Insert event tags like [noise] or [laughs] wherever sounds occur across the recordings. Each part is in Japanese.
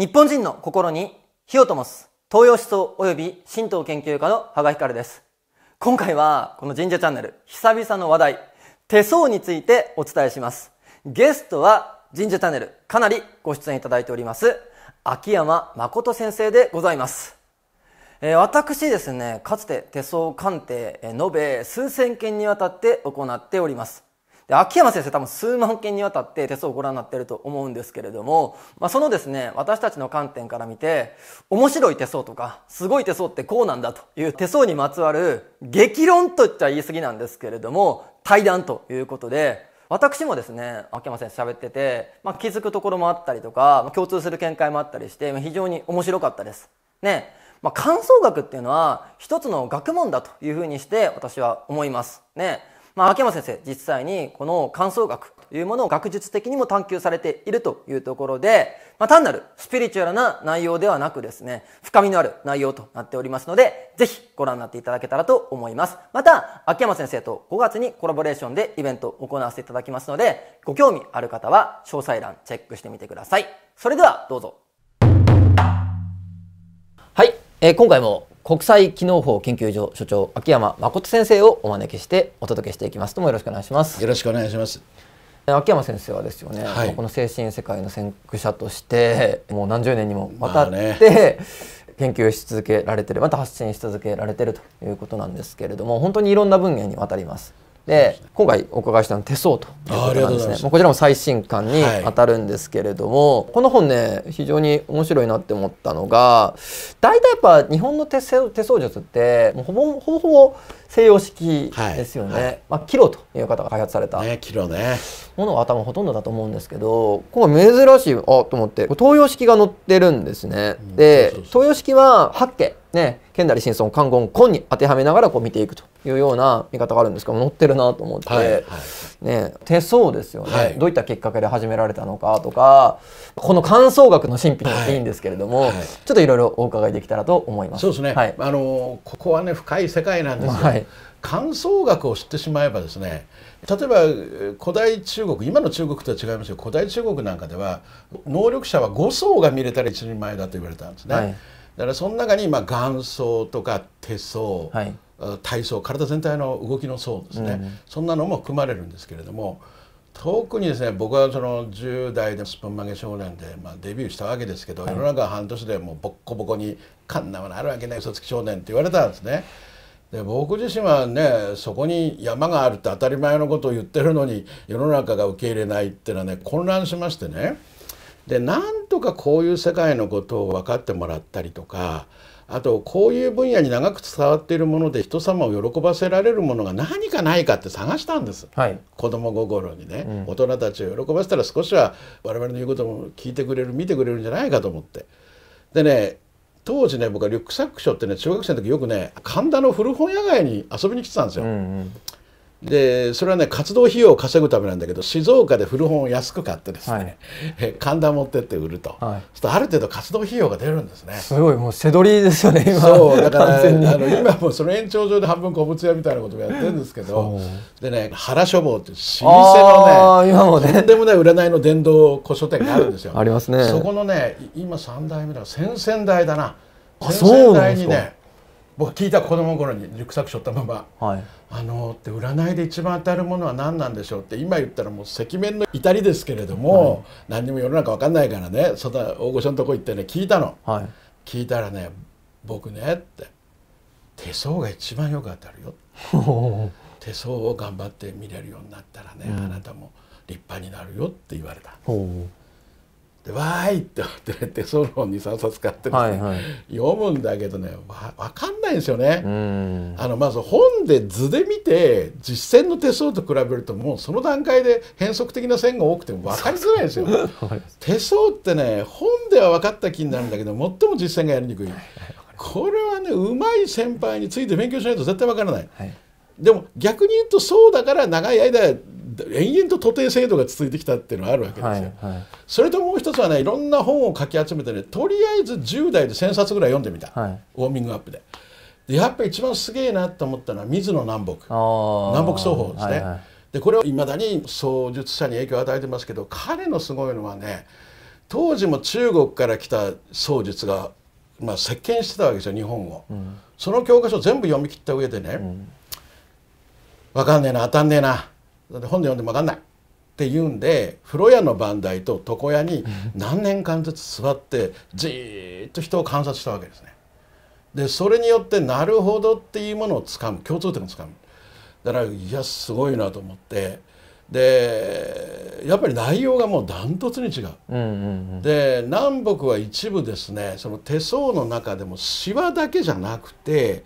日本人の心に火を灯す東洋思想及び神道研究家の羽賀光です。今回はこの神社チャンネル久々の話題手相についてお伝えします。ゲストは神社チャンネルかなりご出演いただいております秋山誠先生でございます。えー、私ですね、かつて手相鑑定、延べ数千件にわたって行っております。で、秋山先生多分数万件にわたって手相をご覧になってると思うんですけれども、まあ、そのですね、私たちの観点から見て、面白い手相とか、すごい手相ってこうなんだという手相にまつわる激論と言っちゃ言い過ぎなんですけれども、対談ということで、私もですね、秋山先生喋ってて、まあ、気づくところもあったりとか、共通する見解もあったりして、非常に面白かったです。ね。まあ、感想学っていうのは、一つの学問だというふうにして、私は思います。ね。まあ、秋山先生、実際にこの感想学というものを学術的にも探求されているというところで、まあ、単なるスピリチュアルな内容ではなくですね、深みのある内容となっておりますので、ぜひご覧になっていただけたらと思います。また、秋山先生と5月にコラボレーションでイベントを行わせていただきますので、ご興味ある方は詳細欄チェックしてみてください。それでは、どうぞ。はい、えー、今回も国際機能法研究所所長秋山誠先生をお招きしてお届けしていきますどうもよろしくお願いしますよろしくお願いします秋山先生はですよね、はい、この精神世界の先駆者としてもう何十年にもわたって、研究し続けられてるまた発信し続けられてるということなんですけれども本当にいろんな分野にわたりますで今回お伺いしたの手相ということなんですねこちらも最新刊に当たるんですけれども、はい、この本ね非常に面白いなって思ったのが大体やっぱ日本の手相手相術ってもうほぼほぼほぼ西洋式ですよね、はいはい、まあ、キロという方が開発された、ねね、ものが頭ほとんどだと思うんですけどこ回珍しいあと思って東洋式が載ってるんですね。で東洋式は八景ね、ケンダリシンソン、カンゴン、コンに当てはめながらこう見ていくというような見方があるんですけど、載ってるなと思って、はいはい、ね、手相ですよね、はい、どういったきっかけで始められたのかとか、この感想学の神秘ていいんですけれども、はいはい、ちょっといろいろお伺いできたらと思います。そうですね、あのここはね深い世界なんですよ、感想学を知ってしまえばですね例えば古代中国今の中国とは違いますよ古代中国なんかでは能力者は5層が見れたら一人前だと言われたんですね。だからその中にまあ眼層とか手相、はい、体操体全体の動きの層ですね、うん、そんなのも含まれるんですけれども特にですね僕はその10代でスプーン曲げ少年で、まあ、デビューしたわけですけど、はい、世の中半年でもうボッコボコに「かんなものあるわけない嘘つき少年」って言われたんですね。で僕自身はねそこに山があるって当たり前のことを言ってるのに世の中が受け入れないっていうのはね混乱しましてね。でなんとかこういう世界のことを分かってもらったりとかあとこういう分野に長く伝わっているもので人様を喜ばせられるものが何かないかって探したんです、はい、子供心にね、うん、大人たちを喜ばせたら少しは我々の言うことも聞いてくれる見てくれるんじゃないかと思ってでね当時ね僕はリュックサックショーってね中学生の時よくね神田の古本屋街に遊びに来てたんですよ。うんうんでそれはね活動費用を稼ぐためなんだけど静岡で古本を安く買ってですね、はい、[laughs] 神田持ってって売ると、はい、するとある程度活動費用が出るんですねすごいもう背取りですよね今そうだからあの今もその延長上で半分古物屋みたいなこともやってるんですけどでね原書房っていう老舗のね今もねとんでもない占いの殿堂古書店があるんですよ [laughs] ありますねそこのね今3代目だ先々代だな先々代にね僕聞いた子供の頃にリュックサックしょったまま「はい、あのって占いで一番当たるものは何なんでしょうって今言ったらもう赤面の至りですけれども、はい、何にも世の中分かんないからねそんな大御所のとこ行ってね聞いたの、はい、聞いたらね「僕ね」って「手相が一番よく当たるよ」[laughs] 手相を頑張って見れるようになったらね、うん、あなたも立派になるよって言われた。でわーいって言って手相の本23冊買ってですね、はい、読むんだけどねわわかんないんですよね。あのまず本で図で見て実践の手相と比べるともうその段階で変則的な線が多くても分かりづらいですよ。手相ってね本では分かった気になるんだけど最も実践がやりにくい。これはねうまい先輩について勉強しないと絶対分からない。はいでも逆に言うとそうだから長い間延々と徒弟制度が続いてきたっていうのはあるわけですよ。はいはい、それともう一つはねいろんな本を書き集めてねとりあえず10代で1,000冊ぐらい読んでみた、はい、ウォーミングアップで。でやっぱ一番すげえなと思ったのは水野南北南北双方ですね。はいはい、でこれはいまだに創術者に影響を与えてますけど彼のすごいのはね当時も中国から来た創術が、まあ、席巻してたわけですよ日本を、うん、その教科書全部読み切った上でね、うん、分かんねえな当たんねえなだって本で読んでも分かんないっていうんで風呂屋の番台と床屋に何年間ずつ座ってじっと人を観察したわけですね。でそれによってなるほどっていうものをつかむ共通点をつかむだからいやすごいなと思ってでやっぱり内容がもうダントツに違ううんうんうん、で南北は一部ですねその手相の中でもしわだけじゃなくて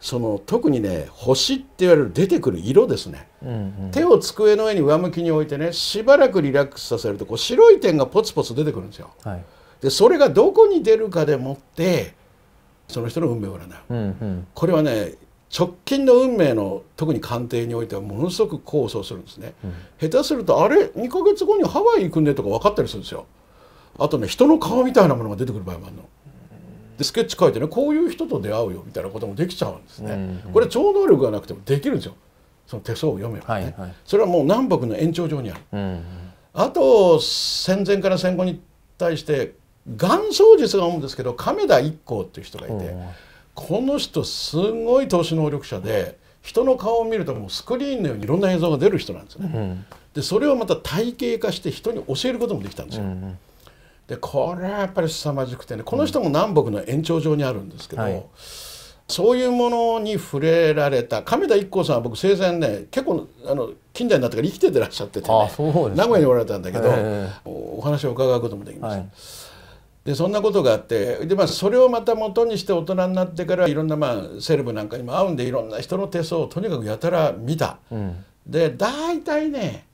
その特にね星って言われる出てくる色ですね、うんうん、手を机の上に上向きに置いてねしばらくリラックスさせるとこう白い点がポツポツ出てくるんですよ。はい、でそれがどこに出るかでもってその人の運命を占う、うんうん、これはね直近の運命の特に鑑定においてはものすごく構想するんですね、うん、下手するとあれ2か月後にハワイ行くねとか分かったりするんですよあとね人の顔みたいなものが出てくる場合もあるの。でスケッチ書いてねこういう人と出会うよみたいなこともできちゃうんですね。うんうん、これ超能力がなくてもできるんですよその手相を読めばね、はいはい、それはもう南北の延長上にある。うんうん、あと戦前から戦後に対して元宗術が思うんですけど亀田一行っていう人がいて、うん、この人すごい投資能力者で。人の顔を見るともうスクリーンのようにいろんな映像が出る人なんですね、うん、でそれをまた体系化して人に教えることもできたんですよ、うんうんでこれはやっぱり凄まじくてねこの人も南北の延長上にあるんですけど、はい、そういうものに触れられた亀田一行さんは僕生前ね結構あの近代になってから生きててらっしゃってて、ねああね、名古屋におられたんだけど、えー、お話を伺うこともできました。はいでそんなことがあってで、まあ、それをまた元にして大人になってからいろんな、まあ、セレブなんかにも会うんでいろんな人の手相をとにかくやたら見た、うん、で大体ね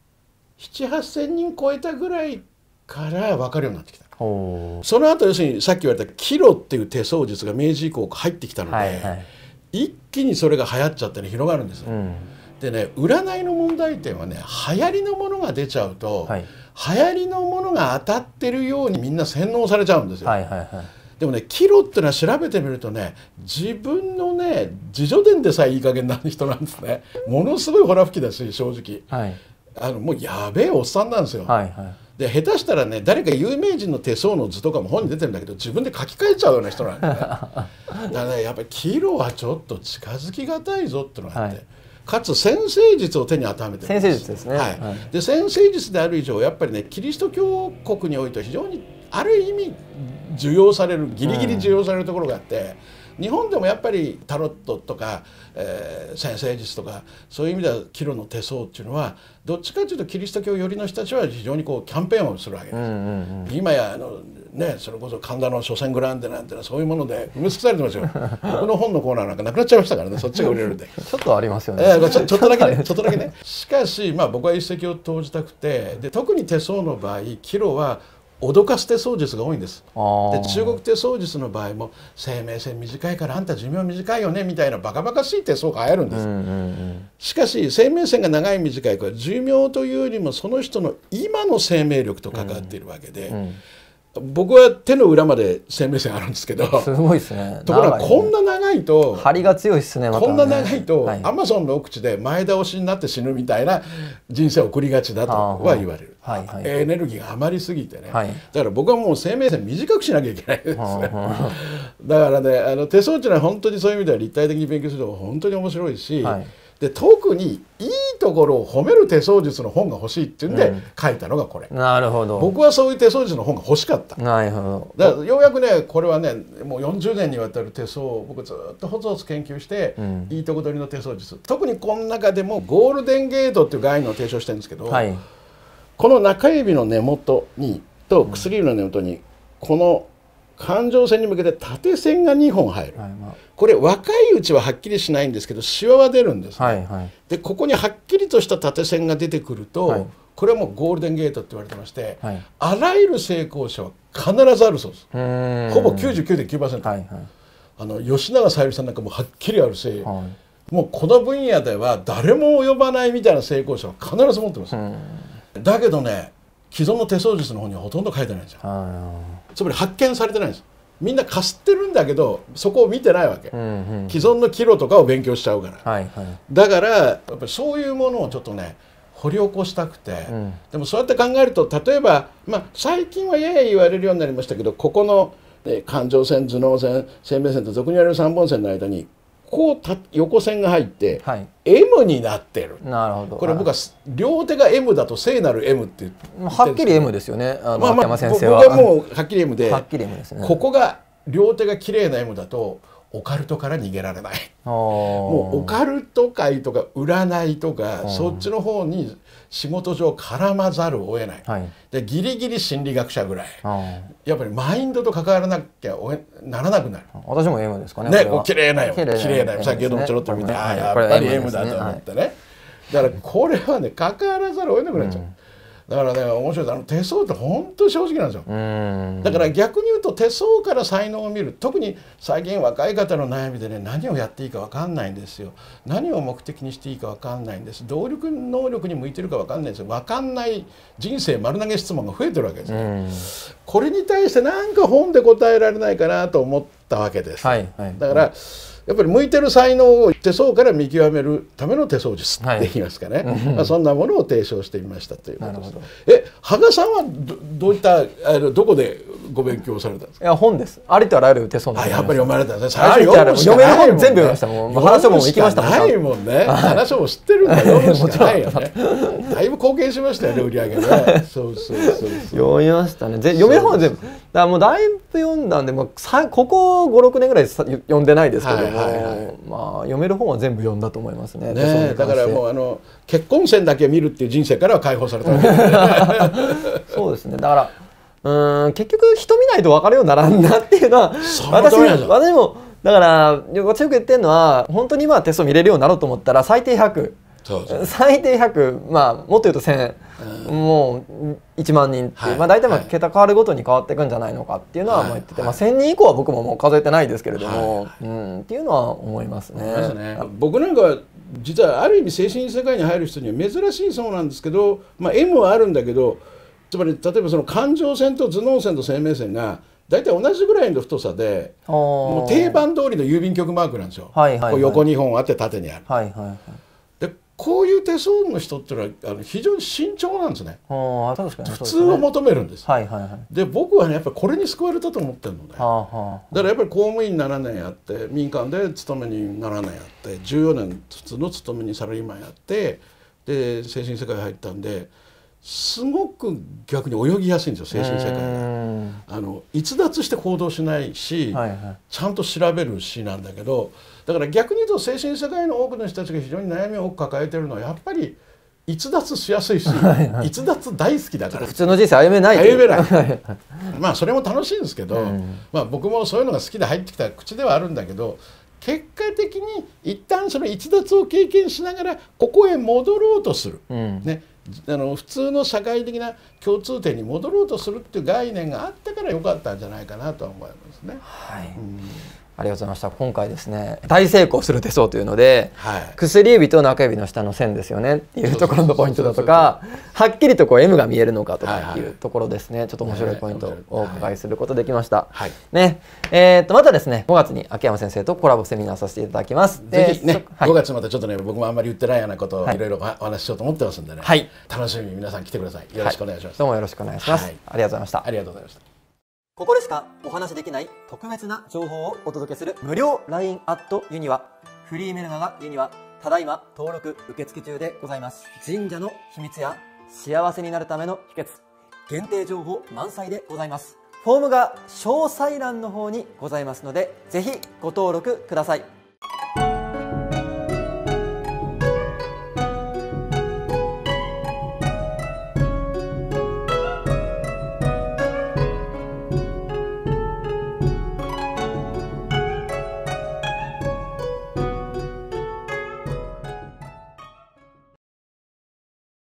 7 8 0 0 0人超えたぐらいから分かるようになってきた。その後要するにさっき言われたキロっていう手相術が明治以降入ってきたので、はいはい、一気にそれが流行っちゃってね広がるんですよ。うん、でね占いの問題点はね流行りのものが出ちゃうと、はい、流行りのものが当たってるようにみんな洗脳されちゃうんですよ。はいはいはいでもねキロっていうのは調べてみるとね自分のね自助伝でさえいい加減な人なんですねものすごいほら吹きだし正直、はい、あのもうやべえおっさんなんですよ。はいはいで下手したらね誰か有名人の手相の図とかも本に出てるんだけど自分で書き換えちゃうような人なんだ,、ね、だからねやっぱり黄色はちょっと近づきがたいぞってのがあって。はいかつ先生術を手に当てはめてるんです。ですね。はい。はい、で先生術である以上やっぱりねキリスト教国においては非常にある意味需要されるギリギリ需要されるところがあって。うん日本でもやっぱりタロットとか、えー、先生術とかそういう意味ではキロの手相っていうのはどっちかというとキリスト教寄りの人たちは非常にこうキャンペーンをするわけです。うんうんうん、今やあの、ね、それこそ神田の所詮グランデなんてのはそういうもので埋め尽くされてますよ。[laughs] 僕の本のコーナーなんかなくなっちゃいましたからねそっちが売れるんで。ちょっとありますよね。えー、ちょちょっとだけね [laughs] ちょっとだけね。しかし、まあ、僕は一石を投じたくてで特に手相の場合キロは脅かす手相術が多いんですで中国手相術の場合も生命線短いからあんた寿命短いよねみたいなバカバカしい手相が入るんです、うんうんうん、しかし生命線が長い短いから寿命というよりもその人の今の生命力と関わっているわけで、うんうん僕は手の裏まで生命線あるんですけどすごいですねところがこんな長いと張りが強いですね,、こんな長いと、アマゾンの奥地で前倒しになって死ぬみたいな人生を送りがちだとは言われる、はいエネルギーが余りすぎてね、はい、だから僕はもう生命線短くしなきゃいけないですね、[laughs] だからねあの手相っていうのは本当にそういう意味では立体的に勉強すると本当に面白いし、はいで特にいいところを褒める手相術の本が欲しいっていうんで、書いたのがこれ、なるほど僕はそういう手相術の本が欲しかったなるほどだからようやくねこれはねもう40年にわたる手相を僕ずっとほつほつ研究して、うん、いいとこ取りの手相術特にこの中でもゴールデンゲートっていう概念を提唱してるんですけど、はい、この中指の根元にと薬指の根元にこの環状線に向けて縦線が2本入る、はいまあ、これ若いうちははっきりしないんですけどしわは出るんです、ね、はいはい、でここにはっきりとした縦線が出てくると、はい、これはもうゴールデンゲートって言われてまして、はい、あらゆる成功者は必ずあるそうですほぼ99.9%、はいはい、あの吉永小百合さんなんかもはっきりあるし、はい、もうこの分野では誰も及ばないみたいな成功者は必ず持ってますだけどね既存の手相術の方にはほとんど書いてないんですよ。つまり発見されてないんですみんなかすってるんだけどそこを見てないわけ、うんうん、既存の岐路とかを勉強しちゃうから、はいはい、だからやっぱりそういうものをちょっとね掘り起こしたくて、うん、でもそうやって考えると例えば、まあ、最近はやや言われるようになりましたけどここの、ね、環状線頭脳線生命線と俗に言われる3本線の間にこうた横線が入って、はい、M になってるなるほどこれ僕は両手が M だと聖なる M ってはっきり M ですよねあの、まあまあ、僕はもうはっきり M ではっきり M です、ね、ここが両手が綺麗な M だとオカルトから逃げられないもうオカルト界とか占いとかそっちの方に仕事上絡まざるを得ない、はい、でギリギリ心理学者ぐらいやっぱりマインドと関わらなきゃえならなくなる私もエムですかねねこ綺麗なよ綺麗なよ先ほどもちょろっと見て、ね、ああやっぱりエムだと思ってね、はい、だからこれはね関わらざるを得なくなっちゃう、うんだからね面白いあの手相って本当正直なんですよだから逆に言うと手相から才能を見る特に最近若い方の悩みでね何をやっていいか分かんないんですよ何を目的にしていいか分かんないんです動力能力に向いてるか分かんないんですよ分かんない人生丸投げ質問が増えてるわけですよ。これに対してなんか本で答えられないかなと思ったわけです、はいはい、だから、うんやっぱり向いてる才能を手相から見極めるための手相術って言いますかね、はい、まあ、そんなものを提唱してみましたということです。え羽賀さんはどういったあのどこでご勉強されたんですかいや本ですありとあらゆる手相あやっぱり読まれたんですね最初読むしかない全部読みましたもう話も行きましたもないもんね話も知ってるんだ読むしか [laughs] ないよねだいぶ貢献しましたよね売り上げねそうそうそう読みましたね読める本全部だもうだいぶ読んだんでもさここ五六年ぐらい読んでないですけどもまあ読める本は全部読んだと思いますねねだからもうあの結婚線だけ見るっていう人生からは解放された [laughs] そうですねだからうん結局人見ないと分かるようにならんなっていうのは私も私もだから私よく言ってるのは本当にまあテスト見れるようになろうと思ったら最低100。最低100、まあ、もっと言うと1000、うん、もう1万人っていう、はい、まあ、大体まあ桁変わるごとに変わっていくんじゃないのかっていうのは言ってて、はい、まあ、1000人以降は僕ももう数えてないですけれども、はい、うん、っていうのは思いますね。ね僕なんか実はある意味精神世界に入る人には珍しいそうなんですけど、まあ、M はあるんだけどつまり例えばその環状線と頭脳線と生命線が大体同じぐらいの太さでもう定番通りの郵便局マークなんですよ、はいはいはい、横2本あって縦にある、はいはいはい、でこういう手相の人っていうのはあの非常に慎重なんですね普通を求めるんです、はいはいはい、で僕はねやっぱりこれに救われたと思ってるので、ねあはだからやっぱり公務員7年やって民間で勤めに7年やって14年普通の勤めにサラリーマンやってで精神世界入ったんで。すごく逆に泳ぎやすいんですよ精神世界があの逸脱して行動しないし、はいはい、ちゃんと調べるしなんだけどだから逆に言うと精神世界の多くの人たちが非常に悩みを多く抱えてるのはやっぱり逸脱しやすいし逸脱大好きだから普通の人生歩めない歩めない [laughs] まあそれも楽しいんですけど、まあ、僕もそういうのが好きで入ってきた口ではあるんだけど結果的に一旦その逸脱を経験しながらここへ戻ろうとする。うん、ねあの普通の社会的な共通点に戻ろうとするっていう概念があったから良かったんじゃないかなとは思いますね。はい、うんありがとうございました今回ですね大成功する手相というので、はい、薬指と中指の下の線ですよねっていうところのポイントだとかはっきりとこう M が見えるのかとかっていうところですね、はいはい、ちょっと面白いポイントをお伺いすることできました、はい、ねえーっと、またですね5月に秋山先生とコラボセミナーさせていただきますぜひね、はい、5月またちょっとね僕もあんまり言ってないようなことをいろいろお話ししようと思ってますんでね、はい、楽しみに皆さん来てくださいよろしくお願いします、どうもよろしくお願いします、ありがとうございましたありがとうございましたここでしかお話しできない特別な情報をお届けする無料 LINE アットユニはフリーメルマガユニはただいま登録受付中でございます神社の秘密や幸せになるための秘訣限定情報満載でございますフォームが詳細欄の方にございますのでぜひご登録ください